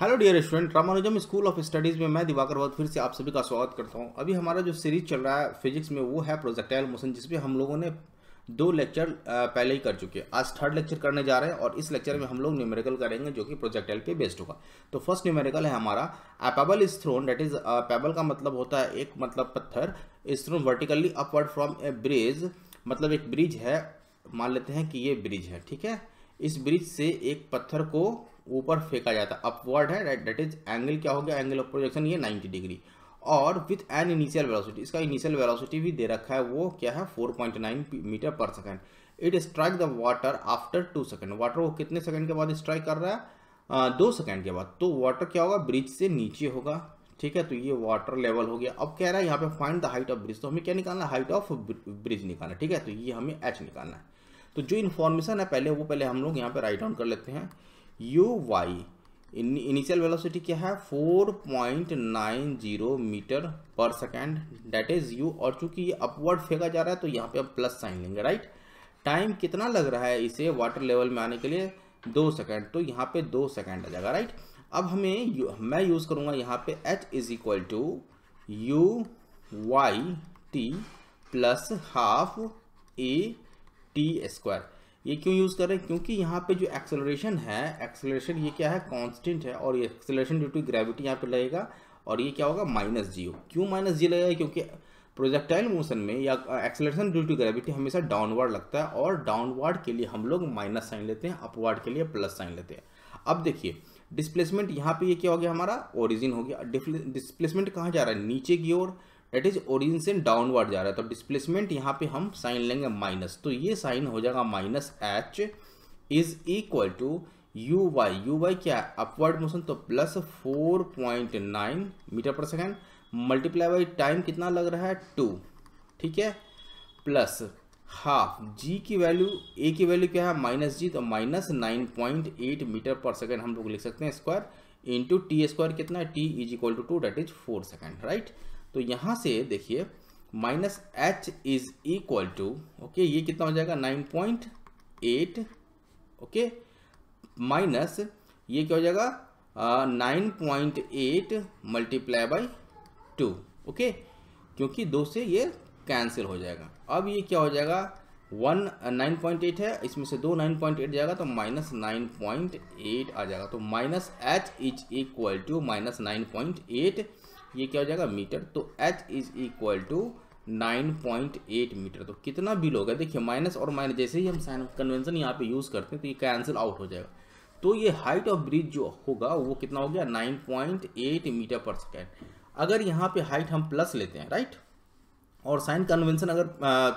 hello dear student Ramanujam school of studies में मैं दिवाकर बहुत फिर से आप सभी का स्वागत करता हूं अभी हमारा जो सीरीज चल रहा है फिजिक्स में वो है प्रोजेक्टाइल मोशन जिसमें हम लोगों ने दो लेक्चर पहले ही कर चुके हैं आज थर्ड लेक्चर करने जा रहे हैं और इस लेक्चर में हम लोग न्यूमेरिकल करेंगे जो कि प्रोजेक्टाइल पे बेस्ड होगा तो फर्स्ट न्यूमेरिकल है हमारा a pebble is thrown that is pebble का मतलब होता है एक मतलब पत्थर is thrown vertically upward from a bridge मतलब एक ब्रिज है मान लेते हैं कि ये ब्रिज है ठीक है इस ब्रिज से एक पत्थर को ऊपर फेंका जाता है अपवर्ड है राइट डेट इज एंगल क्या हो गया एंगल ऑफ प्रोजेक्शन ये 90 डिग्री और विथ एन इनिशियल वेलोसिटी इसका इनिशियल वेलोसिटी भी दे रखा है वो क्या है 4.9 metre per second it strike the water after two second water वो कितने सेकेंड के बाद स्ट्राइक कर रहा है आ, दो सेकेंड के बाद तो वाटर क्या होगा ब्रिज से नीचे होगा ठीक है तो ये वाटर लेवल हो गया अब कह रहा है यहाँ पे find the height of bridge तो हमें क्या निकालना हाइट ऑफ ब्रिज निकालना ठीक है तो ये हमें एच निकालना है तो जो इन्फॉर्मेशन है पहले वो पहले हम लोग यहाँ पे राइट डाउन कर लेते हैं यू वाई इनिशियल वेलोसिटी क्या है 4.90 metre per second date is you और चूंकि ये अपवर्ड फेंका जा रहा है तो यहाँ पे हम प्लस साइन लेंगे राइट टाइम कितना लग रहा है इसे वाटर लेवल में आने के लिए दो सेकेंड तो यहाँ पे दो सेकेंड आ जाएगा राइट अब हमें यू, मैं यूज़ करूँगा यहाँ पे H is equal to U Y T plus half A T square ये क्यों यूज़ कर रहे हैं क्योंकि यहाँ पे जो एक्सेलरेशन है एक्सेलरेशन ये क्या है कांस्टेंट है और ये एक्सेलरेशन ड्यू टू ग्रेविटी यहाँ पे लगेगा और ये क्या होगा माइनस जी क्यों माइनस जी लगेगा क्योंकि प्रोजेक्टाइल मोशन में या एक्सेलरेशन ड्यू टू ग्रेविटी हमेशा डाउनवर्ड लगता है और डाउनवर्ड के लिए हम लोग माइनस साइन लेते हैं अपवर्ड के लिए प्लस साइन लेते हैं अब देखिए डिस्प्लेसमेंट यहाँ पे ये क्या हो गया हमारा ओरिजिन हो गया डिस्प्लेसमेंट कहाँ जा रहा है नीचे की ओर दैट इज ओरिजिन से डाउनवर्ड जा रहा है तो डिस्प्लेसमेंट यहाँ पे हम साइन लेंगे माइनस तो ये साइन हो जाएगा minus H is equal to U Y U Y क्या है अपवर्ड मोशन तो plus four point nine metre per second multiply by time कितना लग रहा है टू ठीक है प्लस हाफ जी की वैल्यू ए की वैल्यू क्या है माइनस जी तो minus nine point eight metre per second हम लोग लिख सकते हैं स्क्वायर इंटू टी स्क्वायर कितना है T is equal to two that is four second right तो यहाँ से देखिए minus H is equal to okay ये कितना हो जाएगा nine point eight okay minus ये क्या हो जाएगा nine point eight multiply by two okay क्योंकि दो से ये कैंसिल हो जाएगा अब ये क्या हो जाएगा वन नाइन पॉइंट एट है इसमें से दो नाइन पॉइंट एट जाएगा तो माइनस नाइन पॉइंट एट आ जाएगा तो minus H is equal to minus nine point eight ये क्या हो जाएगा मीटर तो H is equal to nine point eight metre तो कितना बिल होगा देखिए माइनस और माइनस जैसे ही हम साइन कन्वेंशन यहाँ पे यूज़ करते हैं तो ये कैंसिल आउट हो जाएगा तो ये हाइट ऑफ ब्रिज जो होगा वो कितना हो गया nine point eight metre per second अगर यहाँ पे हाइट हम प्लस लेते हैं राइट और साइन कन्वेंशन अगर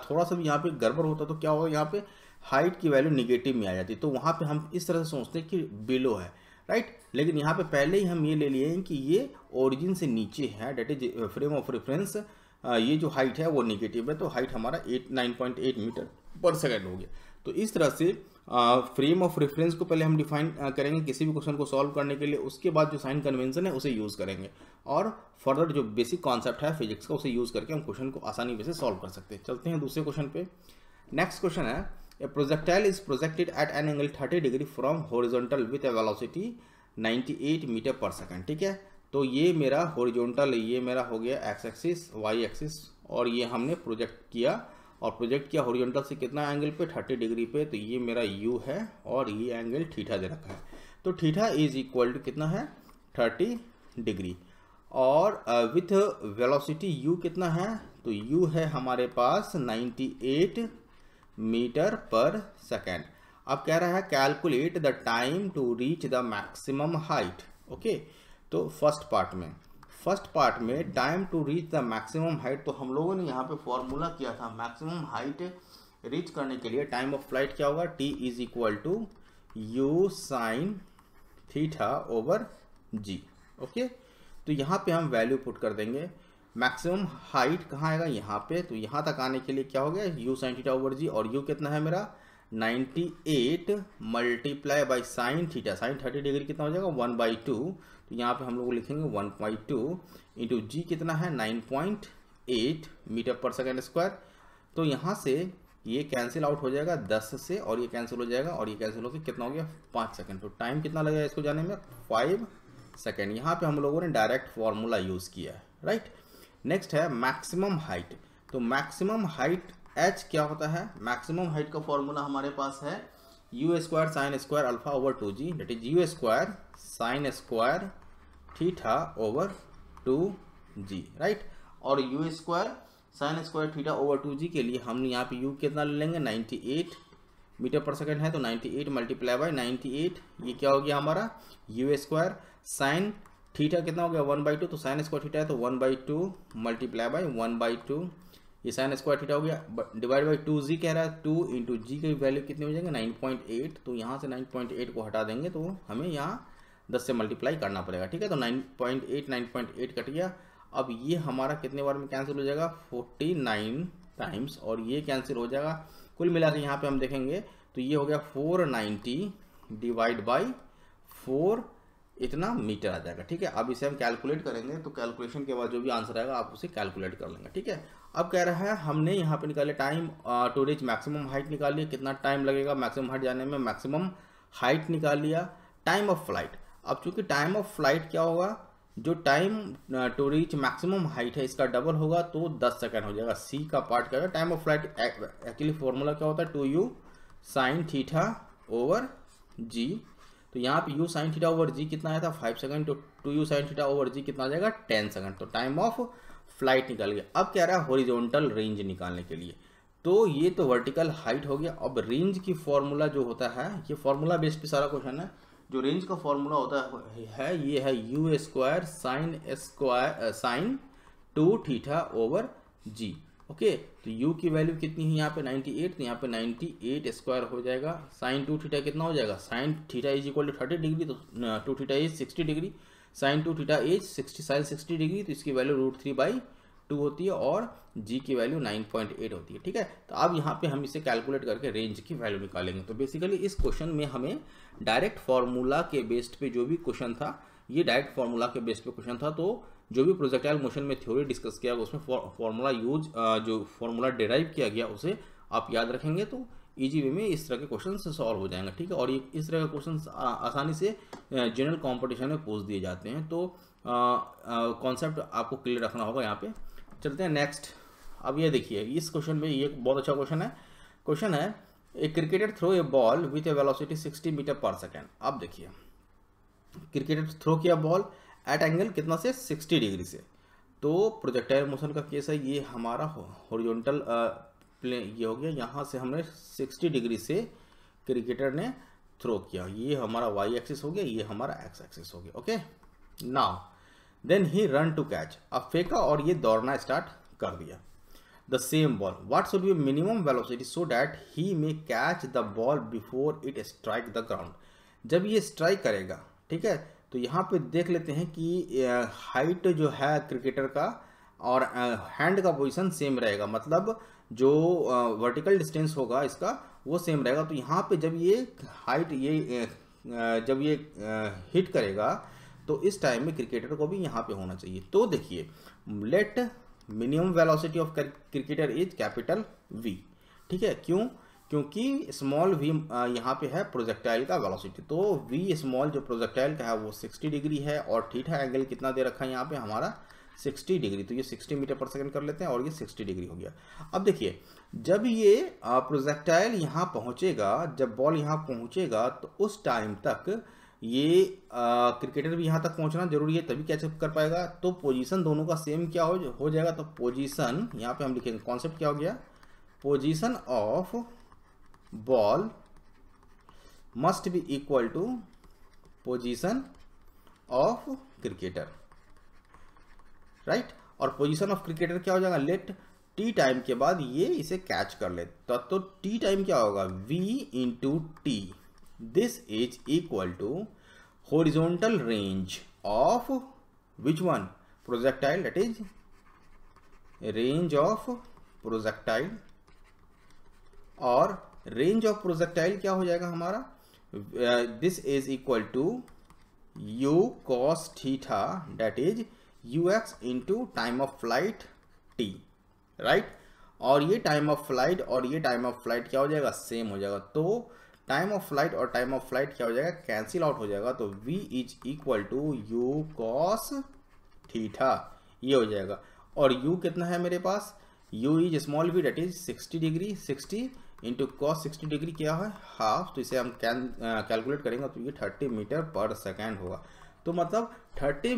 थोड़ा सा भी यहाँ पे गड़बड़ होता तो क्या होगा यहाँ पे हाइट की वैल्यू निगेटिव में आ जाती तो वहाँ पर हम इस तरह से सोचते हैं कि बिलो है राइट लेकिन यहाँ पे पहले ही हम ये ले लिए हैं कि ये ओरिजिन से नीचे है that is frame of reference ये जो हाइट है वो निगेटिव है तो हाइट हमारा at nine point eight metre per second हो गया तो इस तरह से फ्रेम ऑफ रेफरेंस को पहले हम डिफाइन uh, करेंगे किसी भी क्वेश्चन को सॉल्व करने के लिए उसके बाद जो साइन कन्वेंशन है उसे यूज़ करेंगे और फर्दर जो बेसिक कॉन्सेप्ट है फिजिक्स का उसे यूज़ करके हम क्वेश्चन को आसानी से सॉल्व कर सकते हैं चलते हैं दूसरे क्वेश्चन पे नेक्स्ट क्वेश्चन है A projectile is projected at an angle 30 degree from horizontal with a velocity 98 metre per second ठीक है तो ये मेरा हॉरिजॉन्टल ये मेरा हो गया एक्स एक्सिस वाई एक्सिस और ये हमने प्रोजेक्ट किया और प्रोजेक्ट किया हॉरिजॉन्टल से कितना एंगल पे 30 डिग्री पे तो ये मेरा यू है और ये एंगल ठीठा दे रखा है तो ठीठा इज इक्वल टू कितना है 30 डिग्री और विथ वेलोसिटी यू कितना है तो यू है हमारे पास 98 मीटर पर सेकेंड अब कह रहा है calculate the time to reach the maximum height okay तो फर्स्ट पार्ट में फर्स्ट पार्ट में time to reach the maximum height तो हम लोगों ने यहाँ पे फॉर्मूला किया था मैक्सिमम हाइट रीच करने के लिए टाइम ऑफ फ्लाइट क्या होगा T is equal to U sine theta over G okay तो यहाँ पे हम वैल्यू पुट कर देंगे मैक्सिमम हाइट कहाँ आएगा यहाँ पे तो यहाँ तक आने के लिए क्या हो गया U sine theta over G और यू कितना है मेरा 98 multiply by sine theta sine thirty degree कितना हो जाएगा वन बाई टू तो यहाँ पे हम लोग लिखेंगे one by two into G कितना है nine point eight metre per second square तो यहाँ से ये कैंसिल आउट हो जाएगा दस से और ये कैंसिल हो जाएगा और ये कैंसिल होकर कितना हो गया पाँच सेकेंड तो टाइम कितना लगेगा इसको जाने में फाइव सेकेंड यहाँ पे हम लोगों ने डायरेक्ट फॉर्मूला यूज़ किया है राइट नेक्स्ट है मैक्सिमम हाइट तो मैक्सिमम हाइट एच क्या होता है मैक्सिमम हाइट का फॉर्मूला हमारे पास है U square sine square alpha over two G that is U square sine square theta over two G right और U square sine square theta over two G के लिए हम यहाँ पे यू कितना ले लेंगे ninety eight metre per second है तो ninety eight multiply by ninety eight ये क्या हो गया हमारा यू स्क्वायर साइन थीटा कितना हो गया वन बाई टू तो साइन स्क्वायर थीटा है तो one by two multiply by one by two ये साइन स्क्वायर थीटा हो गया डिवाइड बाई टू जी कह रहा है टू इंटू जी की वैल्यू कितनी हो जाएगी नाइन पॉइंट एट तो यहाँ से नाइन पॉइंट एट को हटा देंगे तो हमें यहाँ दस से मल्टीप्लाई करना पड़ेगा ठीक है तो nine point eight nine point eight cut गया अब ये हमारा कितने बार में कैंसिल हो जाएगा फोर्टी नाइन टाइम्स और ये कैंसिल हो जाएगा कुल मिला के यहाँ पर हम देखेंगे तो ये हो गया four ninety divide by four इतना मीटर आ जाएगा ठीक है अब इसे हम कैलकुलेट करेंगे तो कैलकुलेशन के बाद जो भी आंसर आएगा आप उसे कैलकुलेट कर लेंगे ठीक है अब कह रहा है हमने यहाँ पे निकाले time to reach maximum height निकाल लिया कितना टाइम लगेगा मैक्सिमम हाइट जाने में मैक्सिमम हाइट निकाल लिया टाइम ऑफ फ्लाइट अब चूंकि टाइम ऑफ फ्लाइट क्या होगा जो time to reach maximum height है इसका डबल होगा तो 10 सेकंड हो जाएगा सी का पार्ट क्या होगा time of flight actually formula क्या होता है two U sine theta over G तो यहाँ पे U sine theta over G कितना आया था फाइव सेकंड तो two U sine theta over G कितना आ जाएगा टेन सेकंड तो टाइम ऑफ फ्लाइट निकाल गया अब क्या रहा है हॉरिजॉन्टल रेंज निकालने के लिए तो ये तो वर्टिकल हाइट हो गया अब रेंज की फॉर्मूला जो होता है ये फॉर्मूला बेस पे सारा क्वेश्चन है जो रेंज का फॉर्मूला होता है ये है U square sine square sine two theta over G okay तो यू की वैल्यू कितनी है यहाँ पे 98 तो यहाँ पे 98 स्क्वायर हो जाएगा साइन टू थीटा कितना हो जाएगा sine theta is equal to thirty degree तो two theta is sixty degree sine two theta is sixty sine sixty degree तो इसकी value root three by two होती है और जी की वैल्यू 9.8 होती है ठीक है तो अब यहाँ पे हम इसे कैलकुलेट करके रेंज की वैल्यू निकालेंगे तो बेसिकली इस क्वेश्चन में हमें डायरेक्ट फॉर्मूला के बेस्ड पे जो भी क्वेश्चन था ये डायरेक्ट फॉर्मूला के बेस पे क्वेश्चन था तो जो भी प्रोजेक्टाइल मोशन में थ्योरी डिस्कस किया गया उसमें फॉर्मूला यूज जो फॉर्मूला डेराइव किया गया उसे आप याद रखेंगे तो ईजी वे में इस तरह के क्वेश्चन सॉल्व हो जाएंगे ठीक है और ये इस तरह के क्वेश्चन आसानी से जनरल कॉम्पिटिशन में पूछ दिए जाते हैं तो कॉन्सेप्ट आपको क्लियर रखना होगा यहाँ पे चलते हैं नेक्स्ट अब ये देखिए इस क्वेश्चन में ये बहुत अच्छा क्वेश्चन है क्वेश्चन है a cricketer throw a ball with a velocity 60 metre per second अब देखिए क्रिकेटर थ्रो किया बॉल एट एंगल कितना से 60 डिग्री से तो प्रोजेक्टाइल मोशन का केस है ये हमारा हॉरिजॉन्टल प्लेन ये हो गया यहाँ से हमने 60 डिग्री से क्रिकेटर ने थ्रो किया ये हमारा वाई एक्सिस हो गया ये हमारा एक्स एक्सिस हो गया okay now then he run to catch अब फेंका और ये दौड़ना स्टार्ट कर दिया the same ball what should be minimum velocity so that he may catch the ball before it strike the ground जब ये स्ट्राइक करेगा ठीक है तो यहाँ पे देख लेते हैं कि हाइट जो है क्रिकेटर का और हैंड का पोजीशन सेम रहेगा मतलब जो वर्टिकल डिस्टेंस होगा इसका वो सेम रहेगा तो यहाँ पे जब ये हाइट ये जब ये हिट करेगा तो इस टाइम में क्रिकेटर को भी यहाँ पे होना चाहिए तो देखिए let minimum velocity of cricketer is capital V ठीक है क्यों क्योंकि स्मॉल वी यहाँ पे है प्रोजेक्टाइल का वेलोसिटी तो वी स्मॉल जो प्रोजेक्टाइल का है वो 60 डिग्री है और ठीठा एंगल कितना दे रखा है यहाँ पे हमारा 60 डिग्री तो ये 60 मीटर पर सेकंड कर लेते हैं और ये 60 डिग्री हो गया अब देखिए जब ये प्रोजेक्टाइल यहाँ पहुँचेगा जब बॉल यहाँ पहुँचेगा तो उस टाइम तक ये आ, क्रिकेटर भी यहाँ तक पहुँचना जरूरी है तभी कैचअप कर पाएगा तो पोजिशन दोनों का सेम क्या हो, जाएगा तो पोजिशन यहाँ पर हम लिखेंगे कॉन्सेप्ट क्या हो गया position of ball must be equal to position of cricketer right और पोजीशन ऑफ क्रिकेटर क्या हो जाएगा लेट टी टाइम के बाद ये इसे कैच कर ले तो तो टी टाइम क्या होगा V into T this is equal to horizontal range of which one projectile that is range of projectile और रेंज ऑफ प्रोजेक्टाइल क्या हो जाएगा हमारा this is equal to U cos theta that is U X into time of flight T right और ये time of flight और ये time of flight क्या हो जाएगा सेम हो जाएगा तो टाइम ऑफ फ्लाइट और टाइम ऑफ फ्लाइट क्या हो जाएगा कैंसिल आउट हो जाएगा तो v is equal to U cos theta ये हो जाएगा और u कितना है मेरे पास u is small v that is 60 degree 60 into cos sixty degree क्या है हाफ तो इसे हम कैलकुलेट uh, करेंगे तो ये थर्टी मीटर पर सेकेंड होगा तो मतलब थर्टी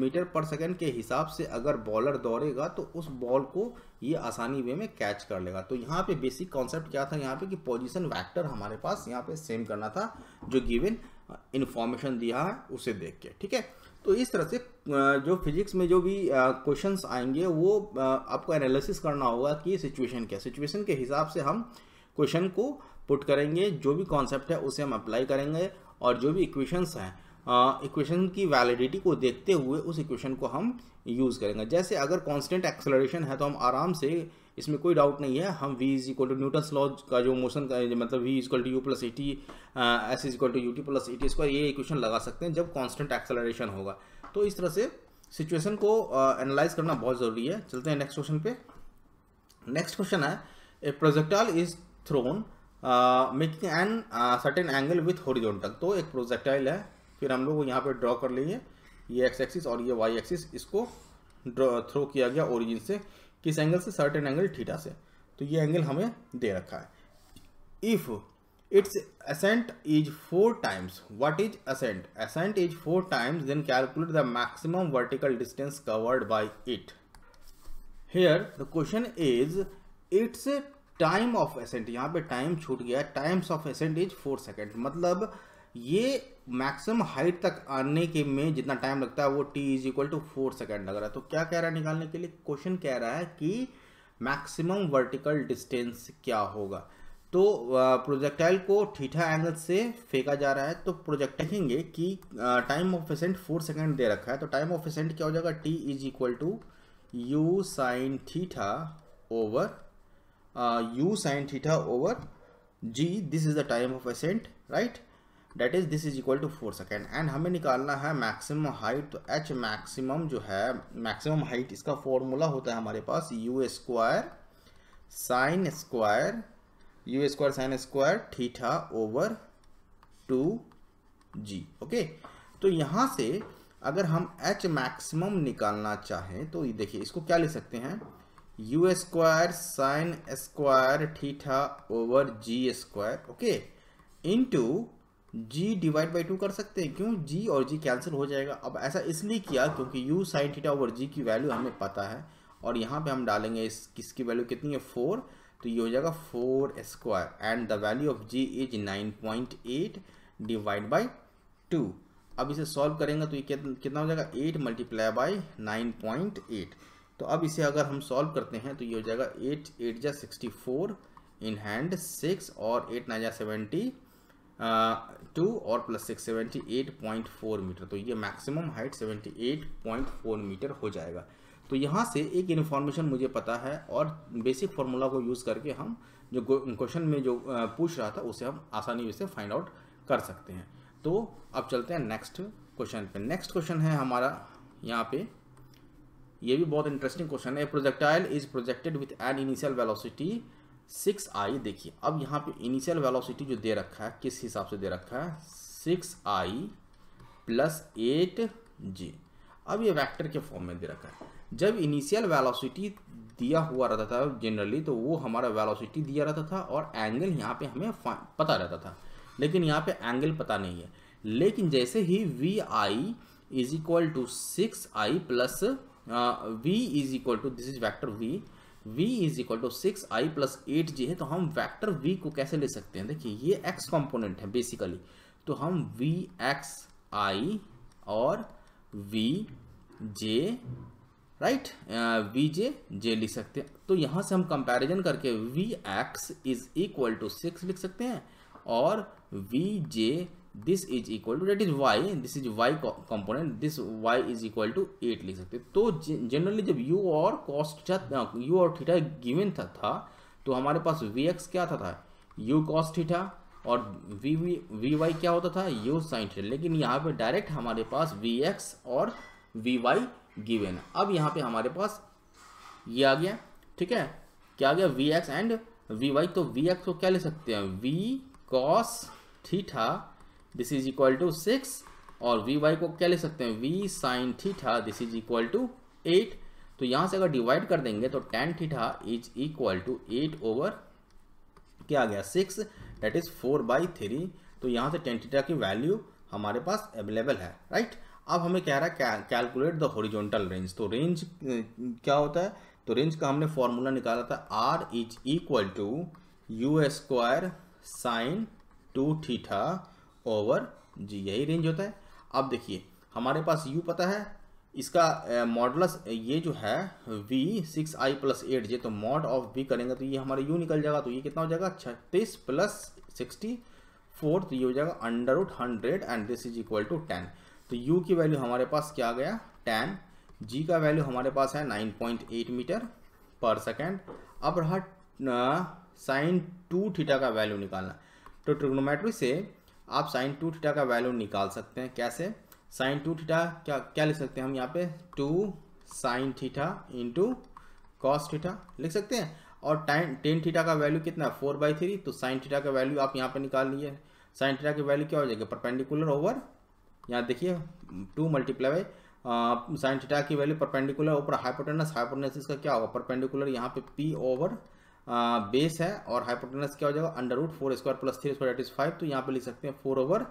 मीटर पर सेकेंड के हिसाब से अगर बॉलर दौड़ेगा तो उस बॉल को ये आसानी वे में कैच कर लेगा तो यहाँ पे बेसिक कॉन्सेप्ट क्या था यहाँ पे कि पोजिशन वैक्टर हमारे पास यहाँ पे सेम करना था जो गिविन इन्फॉर्मेशन uh, दिया है उसे देख के ठीक है तो इस तरह से uh, जो फिजिक्स में जो भी क्वेश्चंस आएंगे वो आपको एनालिसिस करना होगा कि सिचुएशन क्या सिचुएशन के हिसाब से हम क्वेश्चन को पुट करेंगे जो भी कॉन्सेप्ट है उसे हम अप्लाई करेंगे और जो भी इक्वेशंस हैं इक्वेशन की वैलिडिटी को देखते हुए उस इक्वेशन को हम यूज़ करेंगे जैसे अगर कांस्टेंट एक्सेलरेशन है तो हम आराम से इसमें कोई डाउट नहीं है हम V is equal to Newton's laws का जो मोशन का मतलब V is equal to U plus E T S is equal to U T plus E T इसको ये इक्वेशन लगा सकते हैं जब कॉन्स्टेंट एक्सेलरेशन होगा तो इस तरह से सिचुएशन को एनालाइज uh, करना बहुत ज़रूरी है चलते हैं नेक्स्ट क्वेश्चन पे नेक्स्ट क्वेश्चन है a projectile is thrown making an certain angle with horizontal तो एक प्रोजेक्टाइल है फिर हम लोग यहाँ पे ड्रॉ कर लेंगे ये एक्स एक्सिस और ये वाई एक्सिस इसको थ्रो किया गया ओरिजिन से किस एंगल से सर्टेन एंगल ठीठा से तो ये एंगल हमें दे रखा है if its ascent is four times what is ascent ascent is four times then calculate the maximum vertical distance covered by it here the question is its time of ascent यहाँ पे time छूट गया times of ascent is four second मतलब ये maximum height तक आने के में जितना टाइम लगता है वो T is equal to four second लग रहा है तो क्या कह रहा है निकालने के लिए क्वेश्चन कह रहा है कि मैक्सिमम वर्टिकल डिस्टेंस क्या होगा तो प्रोजेक्टाइल को ठीठा एंगल से फेंका जा रहा है तो प्रोजेक्ट देखेंगे कि time of ascent four second दे रखा है तो टाइम ऑफ एसेंट क्या हो जाएगा T is equal to U sine theta over U uh, sine sine over G this is the time of ascent right right that is this is equal to four second and हमें निकालना है maximum height तो H maximum जो है maximum height इसका formula होता है हमारे पास U square sine square U square sine square theta over two G okay तो यहां से अगर हम एच मैक्सिमम निकालना चाहें तो देखिए इसको क्या ले सकते हैं U square sine square theta over G square okay into G divide by two कर सकते हैं क्यों जी और जी कैंसिल हो जाएगा अब ऐसा इसलिए किया क्योंकि U sine theta over G की वैल्यू हमें पता है और यहाँ पे हम डालेंगे इस किसकी वैल्यू कितनी है फोर तो ये हो जाएगा four square and the value of G is nine point eight divide by two अब इसे सॉल्व करेंगे तो ये कितना हो जाएगा eight multiply by nine point eight तो अब इसे अगर हम सॉल्व करते हैं तो ये हो जाएगा एट एट जा sixty four in hand six और एट नाइन जा सेवेंटी टू और plus six seventy eight point four meter तो ये maximum height seventy eight point four meter हो जाएगा तो यहाँ से एक इन्फॉर्मेशन मुझे पता है और बेसिक फार्मूला को यूज़ करके हम जो क्वेश्चन में जो पूछ रहा था उसे हम आसानी से फाइंड आउट कर सकते हैं तो अब चलते हैं नेक्स्ट क्वेश्चन पे नेक्स्ट क्वेश्चन है हमारा यहाँ पे ये भी बहुत इंटरेस्टिंग क्वेश्चन है projectile is projected with an initial velocity six I देखिए अब यहाँ पे इनिशियल वेलोसिटी जो दे रखा है किस हिसाब से दे रखा है six I plus eight G अब ये वेक्टर के फॉर्म में दे रखा है जब इनिशियल वेलोसिटी दिया हुआ रहता था जनरली तो वो हमारा वेलोसिटी दिया रहता था और एंगल यहाँ पे हमें पता रहता था लेकिन यहाँ पे एंगल पता नहीं है लेकिन जैसे ही V I is equal to six I plus Uh, v is equal to this is vector v v is equal to six I plus eight G है तो हम वैक्टर v को कैसे ले सकते हैं देखिए ये x कॉम्पोनेंट है बेसिकली तो हम वी एक्स आई और V J right V J J लिख सकते हैं तो यहाँ से हम कंपैरिजन करके V X is equal to six लिख सकते हैं और V J this is equal to that is Y this is Y component this Y is equal to eight लिख सकते तो जनरली जब यू और कॉस्ट यू uh, और थीटा गिवन था, था तो हमारे पास वी एक्स क्या था, था यू कॉस्ट थीटा और वी वी वी वाई क्या होता था यू साइन थीटा लेकिन यहाँ पे डायरेक्ट हमारे पास वी एक्स और वी वाई गिवेन अब यहाँ पे हमारे पास ये आ गया ठीक है क्या आ गया V X and V Y तो वी एक्स को क्या ले सकते हैं V cos theta this is equal to six और वी वाई को क्या ले सकते हैं V sine theta this is equal to eight तो यहाँ से अगर डिवाइड कर देंगे तो tan theta is equal to eight over क्या आ गया six that is four by three तो यहाँ से टेन थीठा की वैल्यू हमारे पास अवेलेबल है राइट अब हमें कह रहा है कैलकुलेट द होरिजोनटल रेंज तो रेंज क्या होता है तो रेंज का हमने फॉर्मूला निकाला था R is equal to U square sine two theta over G यही रेंज होता है अब देखिए हमारे पास यू पता है इसका मॉडलस ये जो है V six I plus eight J तो मॉड ऑफ v करेंगे तो ये हमारे यू निकल जाएगा तो ये कितना हो जाएगा छत्तीस प्लस सिक्सटी फोर तो ये हो जाएगा under root hundred and this is equal to ten तो यू की वैल्यू हमारे पास क्या आ गया टेन जी का वैल्यू हमारे पास है nine point eight metre per second अब रहा साइन टू थीटा का वैल्यू निकालना तो ट्रिग्नोमेट्री से आप साइन टू थीटा का वैल्यू निकाल सकते हैं कैसे साइन टू थीटा क्या क्या लिख सकते हैं हम यहाँ पे two sine theta into cos theta लिख सकते हैं और टाइन टेन थीटा का वैल्यू कितना है फोर बाई थ्री तो साइन थीटा का वैल्यू आप यहाँ पे निकाल लीजिए साइन थीटा की वैल्यू क्या हो जाएगी परपेंडिकुलर ओवर यहाँ देखिए two multiply by sine theta की वैल्यू परपेंडिकुलर ऊपर हाइपोटेनस हाइपोटेनस इसका क्या होगा परपेंडिकुलर यहाँ पे पी ओवर बेस है और हाइपोटेनस क्या हो जाएगा under root four square plus three square is five तो यहाँ पे लिख सकते हैं four over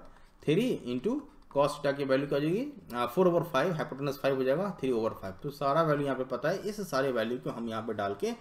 three into cos theta की वैल्यू क्या हो जाएगी four over five hypotenuse five हो जाएगा थ्री ओवर फाइव तो सारा वैल्यू यहाँ पे पता है इस सारे वैल्यू को हम यहाँ पे डाल के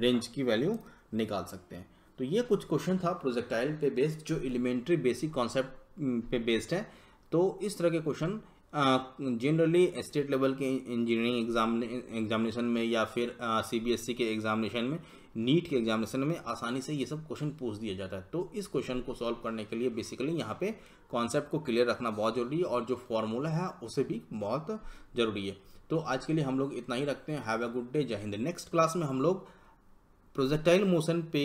रेंज की वैल्यू निकाल सकते हैं तो ये कुछ क्वेश्चन था प्रोजेक्टाइल पे बेस्ड जो एलिमेंट्री बेसिक कॉन्सेप्ट पे बेस्ड है तो इस तरह के क्वेश्चन जनरली स्टेट लेवल के इंजीनियरिंग एग्जाम एग्जामिनेशन में या फिर सीबीएसई e के एग्जामिनेशन में नीट के एग्जामिनेशन में आसानी से ये सब क्वेश्चन पूछ दिया जाता है तो इस क्वेश्चन को सॉल्व करने के लिए बेसिकली यहाँ पे कॉन्सेप्ट को क्लियर रखना बहुत ज़रूरी है और जो फॉर्मूला है उसे भी बहुत ज़रूरी है तो आज के लिए हम लोग इतना ही रखते हैं हैव अ गुड डे जय हिंद नेक्स्ट क्लास में हम लोग प्रोजेक्टाइल मोशन पे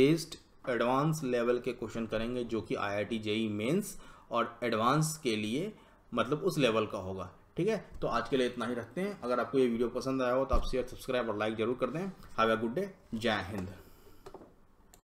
बेस्ड एडवांस लेवल के क्वेश्चन करेंगे जो कि I I T JEE mains और एडवांस के लिए मतलब उस लेवल का होगा ठीक है तो आज के लिए इतना ही रखते हैं अगर आपको ये वीडियो पसंद आया हो तो आप शेयर सब्सक्राइब और लाइक जरूर कर दें हैव ए गुड डे जय हिंद